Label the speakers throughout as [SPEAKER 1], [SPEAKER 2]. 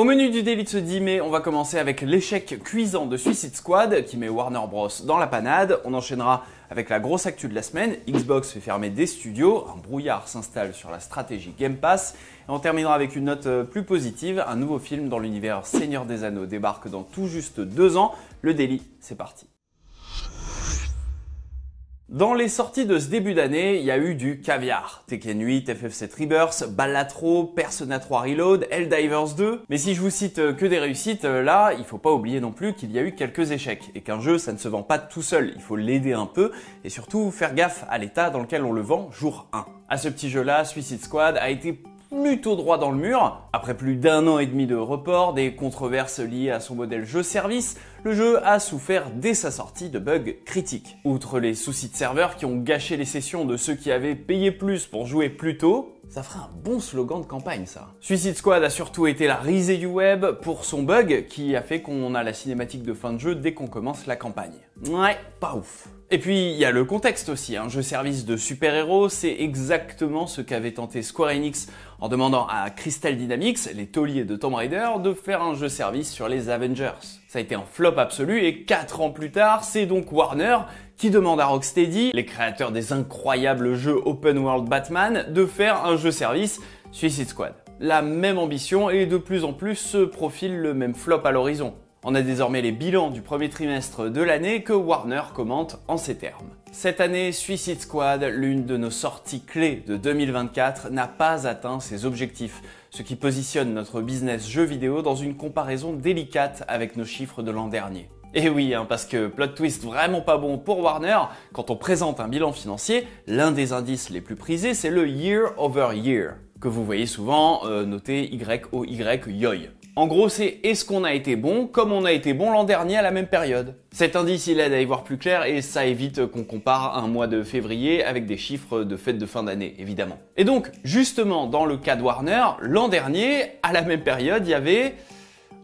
[SPEAKER 1] Au menu du délit de ce 10 mai, on va commencer avec l'échec cuisant de Suicide Squad qui met Warner Bros dans la panade. On enchaînera avec la grosse actu de la semaine. Xbox fait fermer des studios, un brouillard s'installe sur la stratégie Game Pass. Et on terminera avec une note euh, plus positive. Un nouveau film dans l'univers Seigneur des Anneaux débarque dans tout juste deux ans. Le Daily, c'est parti. Dans les sorties de ce début d'année, il y a eu du caviar. Tekken 8, FF7 Rebirth, Ballatro, Persona 3 Reload, Helldivers 2. Mais si je vous cite euh, que des réussites, euh, là, il faut pas oublier non plus qu'il y a eu quelques échecs et qu'un jeu, ça ne se vend pas tout seul. Il faut l'aider un peu et surtout faire gaffe à l'état dans lequel on le vend jour 1. À ce petit jeu-là, Suicide Squad a été plutôt droit dans le mur. Après plus d'un an et demi de report, des controverses liées à son modèle jeu-service, le jeu a souffert dès sa sortie de bugs critiques. Outre les soucis de serveurs qui ont gâché les sessions de ceux qui avaient payé plus pour jouer plus tôt, ça ferait un bon slogan de campagne, ça. Suicide Squad a surtout été la risée du web pour son bug qui a fait qu'on a la cinématique de fin de jeu dès qu'on commence la campagne. Ouais, pas ouf. Et puis il y a le contexte aussi, un hein. jeu service de super-héros, c'est exactement ce qu'avait tenté Square Enix en demandant à Crystal Dynamics, les tauliers de Tomb Raider, de faire un jeu service sur les Avengers. Ça a été un flop absolu et 4 ans plus tard, c'est donc Warner qui demande à Rocksteady, les créateurs des incroyables jeux Open World Batman, de faire un jeu service Suicide Squad. La même ambition et de plus en plus se profile le même flop à l'horizon. On a désormais les bilans du premier trimestre de l'année que Warner commente en ces termes. Cette année, Suicide Squad, l'une de nos sorties clés de 2024, n'a pas atteint ses objectifs, ce qui positionne notre business jeu vidéo dans une comparaison délicate avec nos chiffres de l'an dernier. Et eh oui, hein, parce que plot twist vraiment pas bon pour Warner, quand on présente un bilan financier, l'un des indices les plus prisés, c'est le year over year, que vous voyez souvent euh, noté yoy ». En gros, c'est est-ce qu'on a été bon comme on a été bon l'an dernier à la même période Cet indice, il aide à y voir plus clair et ça évite qu'on compare un mois de février avec des chiffres de fêtes de fin d'année, évidemment. Et donc, justement, dans le cas de Warner, l'an dernier, à la même période, il y avait...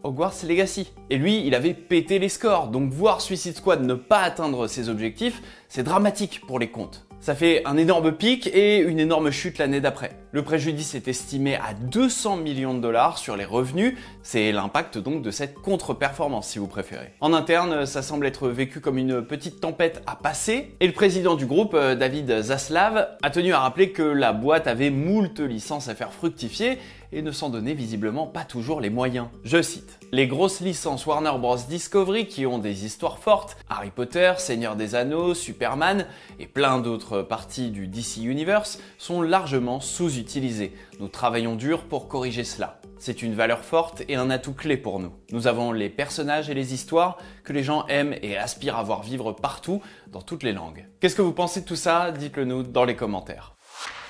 [SPEAKER 1] Hogwarts Legacy. Et lui, il avait pété les scores, donc voir Suicide Squad ne pas atteindre ses objectifs, c'est dramatique pour les comptes. Ça fait un énorme pic et une énorme chute l'année d'après. Le préjudice est estimé à 200 millions de dollars sur les revenus, c'est l'impact donc de cette contre-performance si vous préférez. En interne, ça semble être vécu comme une petite tempête à passer, et le président du groupe, euh, David Zaslav, a tenu à rappeler que la boîte avait moult licences à faire fructifier et ne s'en donner visiblement pas toujours les moyens. Je cite Les grosses licences Warner Bros. Discovery qui ont des histoires fortes, Harry Potter, Seigneur des Anneaux, Superman et plein d'autres parties du DC Universe sont largement sous-utilisées. Nous travaillons dur pour corriger cela. C'est une valeur forte et un atout clé pour nous. Nous avons les personnages et les histoires que les gens aiment et aspirent à voir vivre partout, dans toutes les langues. Qu'est-ce que vous pensez de tout ça Dites-le nous dans les commentaires.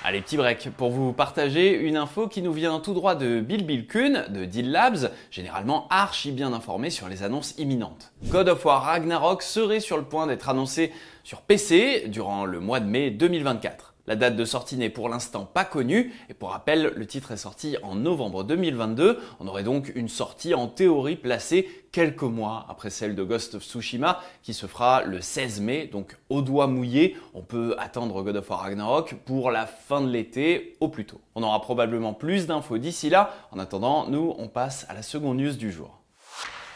[SPEAKER 1] Allez, petit break pour vous partager une info qui nous vient tout droit de Bill Bill Kuhn de Deal Labs, généralement archi bien informé sur les annonces imminentes. God of War Ragnarok serait sur le point d'être annoncé sur PC durant le mois de mai 2024. La date de sortie n'est pour l'instant pas connue et pour rappel, le titre est sorti en novembre 2022. On aurait donc une sortie en théorie placée quelques mois après celle de Ghost of Tsushima qui se fera le 16 mai, donc au doigt mouillé, on peut attendre God of War Ragnarok pour la fin de l'été au plus tôt. On aura probablement plus d'infos d'ici là. En attendant, nous, on passe à la seconde news du jour.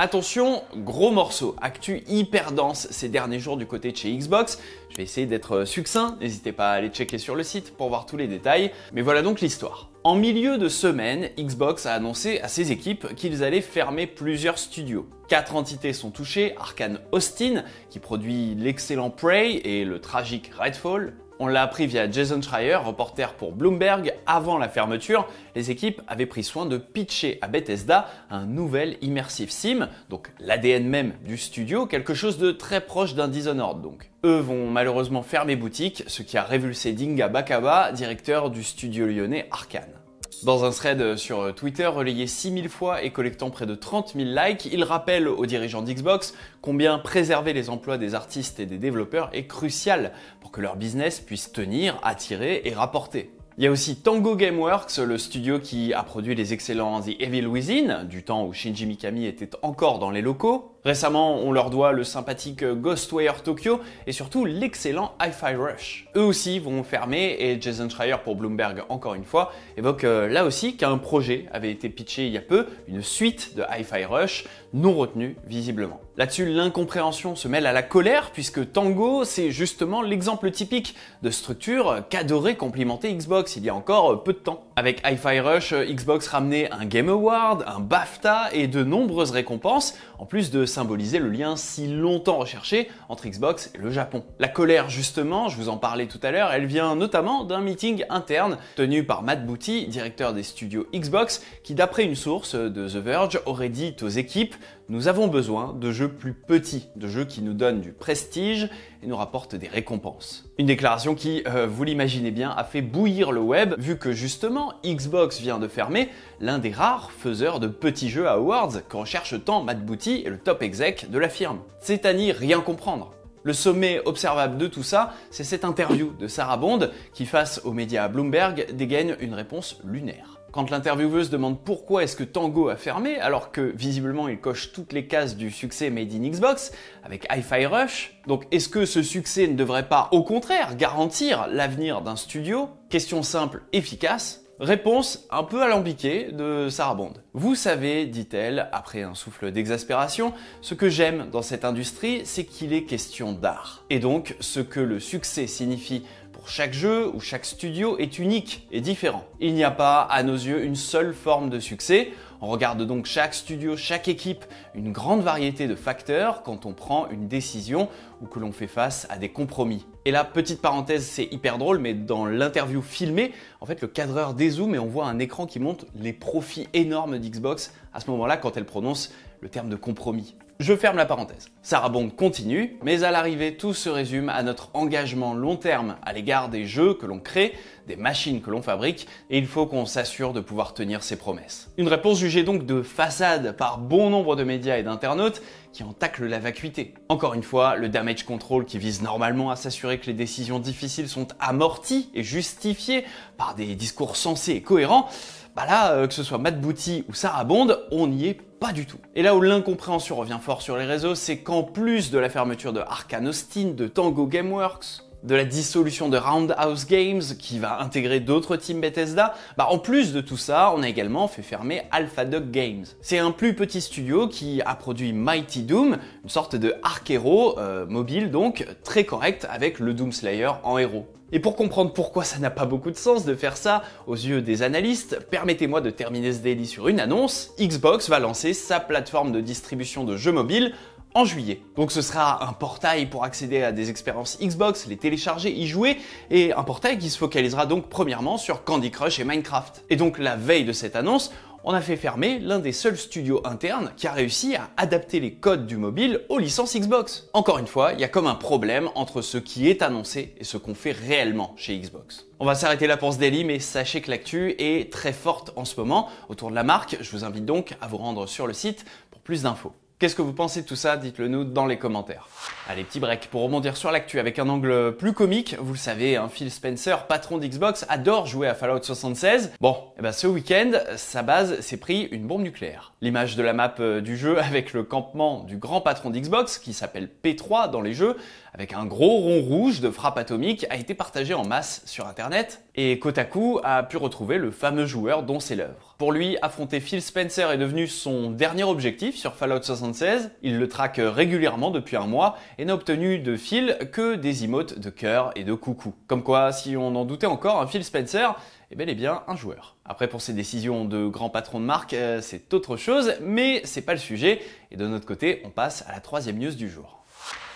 [SPEAKER 1] Attention, gros morceau, actu hyper dense ces derniers jours du côté de chez Xbox. Je vais essayer d'être euh, succinct, n'hésitez pas à aller checker sur le site pour voir tous les détails. Mais voilà donc l'histoire. En milieu de semaine, Xbox a annoncé à ses équipes qu'ils allaient fermer plusieurs studios. Quatre entités sont touchées, Arkane Austin, qui produit l'excellent Prey et le tragique Redfall, on l'a appris via Jason Schreier, reporter pour Bloomberg. Avant la fermeture, les équipes avaient pris soin de pitcher à Bethesda un nouvel immersive sim, donc l'ADN même du studio, quelque chose de très proche d'un Dishonored donc. Eux vont malheureusement fermer boutique, ce qui a révulsé Dinga Bakaba, directeur du studio lyonnais Arkane. Dans un thread sur Twitter relayé 6000 fois et collectant près de 30 000 likes, il rappelle aux dirigeants d'Xbox combien préserver les emplois des artistes et des développeurs est crucial pour que leur business puisse tenir, attirer et rapporter. Il y a aussi Tango Gameworks, le studio qui a produit les excellents The Evil Within, du temps où Shinji Mikami était encore dans les locaux, Récemment, on leur doit le sympathique Ghostwire Tokyo et surtout l'excellent Hi-Fi Rush. Eux aussi vont fermer et Jason Schreier pour Bloomberg encore une fois évoque euh, là aussi qu'un projet avait été pitché il y a peu, une suite de Hi-Fi Rush, non retenue visiblement. Là-dessus, l'incompréhension se mêle à la colère puisque Tango, c'est justement l'exemple typique de structure qu'adorait complimenter Xbox il y a encore peu de temps. Avec Hi-Fi Rush, euh, Xbox ramenait un Game Award, un BAFTA et de nombreuses récompenses, en plus de symboliser le lien si longtemps recherché entre Xbox et le Japon. La colère, justement, je vous en parlais tout à l'heure, elle vient notamment d'un meeting interne tenu par Matt Booty, directeur des studios Xbox, qui d'après une source de The Verge aurait dit aux équipes nous avons besoin de jeux plus petits, de jeux qui nous donnent du prestige et nous rapportent des récompenses. Une déclaration qui, euh, vous l'imaginez bien, a fait bouillir le web vu que justement Xbox vient de fermer l'un des rares faiseurs de petits jeux à awards qu'en cherche tant Matt Booty et le top exec de la firme. C'est à n'y rien comprendre. Le sommet observable de tout ça, c'est cette interview de Sarah Bond qui, face aux médias Bloomberg, dégaine une réponse lunaire. Quand l'intervieweuse demande pourquoi est-ce que Tango a fermé, alors que visiblement il coche toutes les cases du succès Made in Xbox avec Hi-Fi Rush, donc est-ce que ce succès ne devrait pas au contraire garantir l'avenir d'un studio Question simple, efficace, Réponse un peu alambiquée de Sarah Vous savez, dit-elle, après un souffle d'exaspération, ce que j'aime dans cette industrie, c'est qu'il est question d'art. Et donc, ce que le succès signifie pour chaque jeu ou chaque studio est unique et différent. Il n'y a pas, à nos yeux, une seule forme de succès. On regarde donc chaque studio, chaque équipe, une grande variété de facteurs quand on prend une décision ou que l'on fait face à des compromis. Et là, petite parenthèse, c'est hyper drôle, mais dans l'interview filmée, en fait, le cadreur dézoome et on voit un écran qui montre les profits énormes d'Xbox à ce moment-là quand elle prononce le terme de compromis. Je ferme la parenthèse. Sarah Bond continue, mais à l'arrivée, tout se résume à notre engagement long terme à l'égard des jeux que l'on crée, des machines que l'on fabrique, et il faut qu'on s'assure de pouvoir tenir ses promesses. Une réponse jugée donc de façade par bon nombre de médias et d'internautes qui en taclent la vacuité. Encore une fois, le damage control qui vise normalement à s'assurer que les décisions difficiles sont amorties et justifiées par des discours sensés et cohérents, bah là, euh, que ce soit Matt Booty ou Sarah Bond, on n'y est pas du tout. Et là où l'incompréhension revient fort sur les réseaux, c'est qu'en plus de la fermeture de Arkane Austin, de Tango Gameworks, de la dissolution de Roundhouse Games qui va intégrer d'autres teams Bethesda, bah en plus de tout ça, on a également fait fermer Alpha Dog Games. C'est un plus petit studio qui a produit Mighty Doom, une sorte de arc héros euh, mobile donc très correct avec le Doom Slayer en héros. Et pour comprendre pourquoi ça n'a pas beaucoup de sens de faire ça aux yeux des analystes, permettez-moi de terminer ce daily sur une annonce. Xbox va lancer sa plateforme de distribution de jeux mobiles en juillet. Donc ce sera un portail pour accéder à des expériences Xbox, les télécharger, y jouer, et un portail qui se focalisera donc premièrement sur Candy Crush et Minecraft. Et donc la veille de cette annonce, on a fait fermer l'un des seuls studios internes qui a réussi à adapter les codes du mobile aux licences Xbox. Encore une fois, il y a comme un problème entre ce qui est annoncé et ce qu'on fait réellement chez Xbox. On va s'arrêter là pour ce délit, mais sachez que l'actu est très forte en ce moment autour de la marque. Je vous invite donc à vous rendre sur le site pour plus d'infos. Qu'est-ce que vous pensez de tout ça Dites-le nous dans les commentaires. Allez, petit break pour rebondir sur l'actu avec un angle plus comique. Vous le savez, hein, Phil Spencer, patron d'Xbox, adore jouer à Fallout 76. Bon, et eh ben ce week-end, sa base s'est pris une bombe nucléaire. L'image de la map euh, du jeu avec le campement du grand patron d'Xbox, qui s'appelle P3 dans les jeux, avec un gros rond rouge de frappe atomique, a été partagée en masse sur Internet. Et Kotaku a pu retrouver le fameux joueur dont c'est l'œuvre. Pour lui, affronter Phil Spencer est devenu son dernier objectif sur Fallout 76. Il le traque régulièrement depuis un mois et n'a obtenu de Phil que des emotes de cœur et de coucou. Comme quoi, si on en doutait encore, un Phil Spencer est bel et bien un joueur. Après, pour ses décisions de grand patron de marque, euh, c'est autre chose, mais c'est pas le sujet. Et de notre côté, on passe à la troisième news du jour.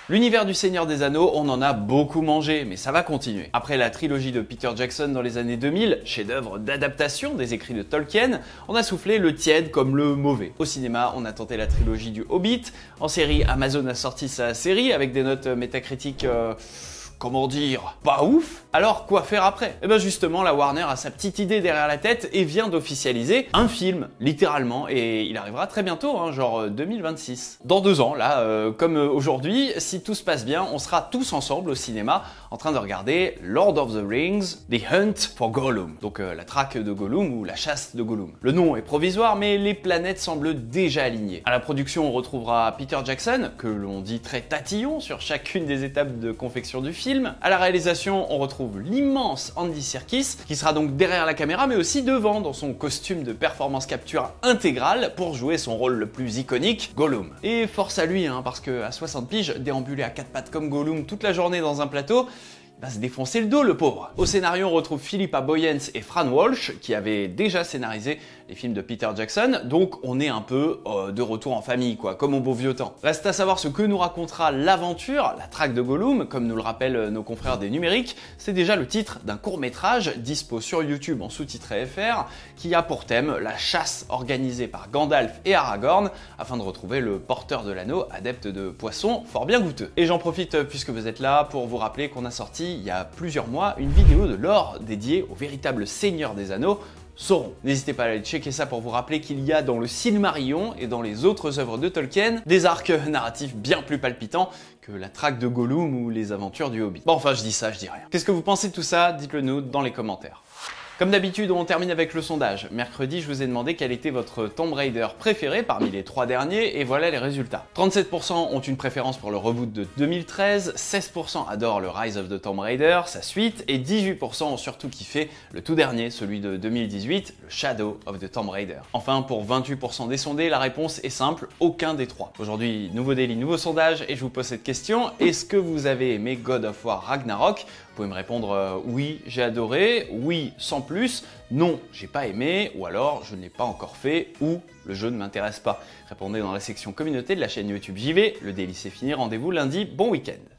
[SPEAKER 1] L'univers du Seigneur des Anneaux, on en a beaucoup mangé, mais ça va continuer. Après la trilogie de Peter Jackson dans les années 2000, chef-d'œuvre d'adaptation des écrits de Tolkien, on a soufflé le tiède comme le mauvais. Au cinéma, on a tenté la trilogie du Hobbit, en série, Amazon a sorti sa série avec des notes métacritiques... Euh, comment dire, pas ouf, alors quoi faire après Eh bien justement, la Warner a sa petite idée derrière la tête et vient d'officialiser un film, littéralement, et il arrivera très bientôt, hein, genre 2026. Euh, Dans deux ans, là, euh, comme euh, aujourd'hui, si tout se passe bien, on sera tous ensemble au cinéma en train de regarder Lord of the Rings, The Hunt for Gollum, donc la traque de Gollum ou la chasse de Gollum. Le nom est provisoire, mais les planètes semblent déjà alignées. À la production, on retrouvera Peter Jackson, que l'on dit très tatillon sur chacune des étapes de confection du film, film. À la réalisation, on retrouve l'immense Andy Serkis, qui sera donc derrière la caméra, mais aussi devant, dans son costume de performance capture intégrale, pour jouer son rôle le plus iconique, Gollum. Et force à lui, hein, parce que à 60 piges, déambuler à quatre pattes comme Gollum toute la journée dans un plateau, va se défoncer le dos, le pauvre. Au scénario, on retrouve Philippa Boyens et Fran Walsh, qui avaient déjà scénarisé les films de Peter Jackson, donc on est un peu euh, de retour en famille, quoi, comme au beau vieux temps. Reste à savoir ce que nous racontera l'aventure, la traque de Gollum, comme nous le rappellent euh, nos confrères des numériques, c'est déjà le titre d'un court métrage dispo sur YouTube en sous-titré FR, qui a pour thème la chasse organisée par Gandalf et Aragorn afin de retrouver le porteur de l'anneau, adepte de poissons fort bien goûteux. Et j'en profite, euh, puisque vous êtes là, pour vous rappeler qu'on a sorti il y a plusieurs mois une vidéo de l'or dédiée au véritable seigneur des anneaux, sauront. N'hésitez pas à aller checker ça pour vous rappeler qu'il y a dans le Silmarillion et dans les autres œuvres de Tolkien des arcs narratifs bien plus palpitants que la traque de Gollum ou les aventures du Hobbit. Bon, enfin, je dis ça, je dis rien. Qu'est-ce que vous pensez de tout ça Dites-le nous dans les commentaires. Comme d'habitude, on termine avec le sondage. Mercredi, je vous ai demandé quel était votre Tomb Raider préféré parmi les trois derniers, et voilà les résultats. 37% ont une préférence pour le reboot de 2013, 16% adorent le Rise of the Tomb Raider, sa suite, et 18% ont surtout kiffé le tout dernier, celui de 2018, le Shadow of the Tomb Raider. Enfin, pour 28% des sondés, la réponse est simple, aucun des trois. Aujourd'hui, nouveau délit, nouveau sondage, et je vous pose cette question, est-ce que vous avez aimé God of War Ragnarok vous pouvez me répondre euh, oui, j'ai adoré, oui, sans plus, non, j'ai pas aimé, ou alors je ne l'ai pas encore fait, ou le jeu ne m'intéresse pas. Répondez dans la section communauté de la chaîne YouTube JV. Le délice c'est fini, rendez-vous lundi, bon week-end.